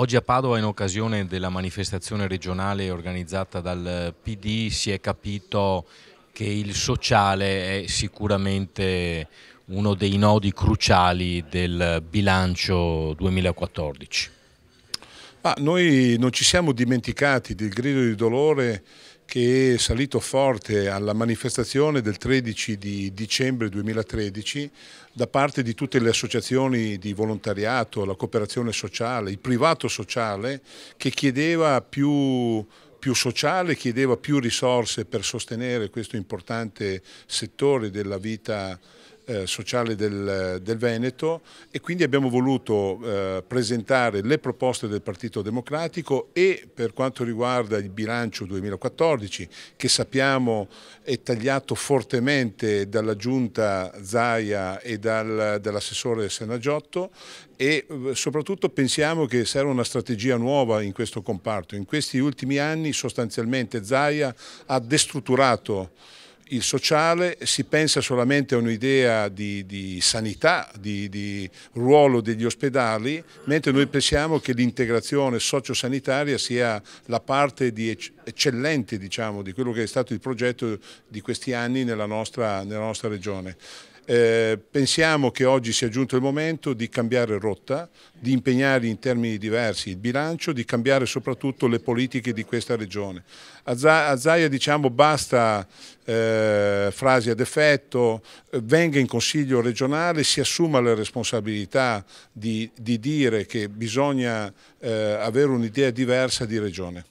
Oggi a Padova in occasione della manifestazione regionale organizzata dal eh, PD si è capito che il sociale è sicuramente uno dei nodi cruciali del bilancio 2014. Ah, noi non ci siamo dimenticati del grido di dolore che è salito forte alla manifestazione del 13 di dicembre 2013 da parte di tutte le associazioni di volontariato, la cooperazione sociale, il privato sociale che chiedeva più più sociale, chiedeva più risorse per sostenere questo importante settore della vita eh, sociale del, del, Veneto e quindi abbiamo voluto eh, presentare le proposte del Partito Democratico e per quanto riguarda il bilancio 2014 che sappiamo è tagliato fortemente dalla giunta Zaia e dal, dall'assessore Senagiotto e eh, soprattutto pensiamo che serve una strategia nuova in questo comparto. In questi ultimi anni sostanzialmente Zaia ha destrutturato il sociale, si pensa solamente a un'idea di, di, sanità, di, di, ruolo degli ospedali, mentre noi pensiamo che l'integrazione sociosanitaria sia la parte di eccellente diciamo, di quello che è stato il progetto di questi anni nella nostra, nella nostra regione. Eh, pensiamo che oggi sia giunto il momento di cambiare rotta, di impegnare in termini diversi il bilancio, di cambiare soprattutto le politiche di questa regione. A Zaia diciamo basta eh, frasi ad effetto, eh, venga in consiglio regionale, si assuma la responsabilità di, di dire che bisogna eh, avere un'idea diversa di regione.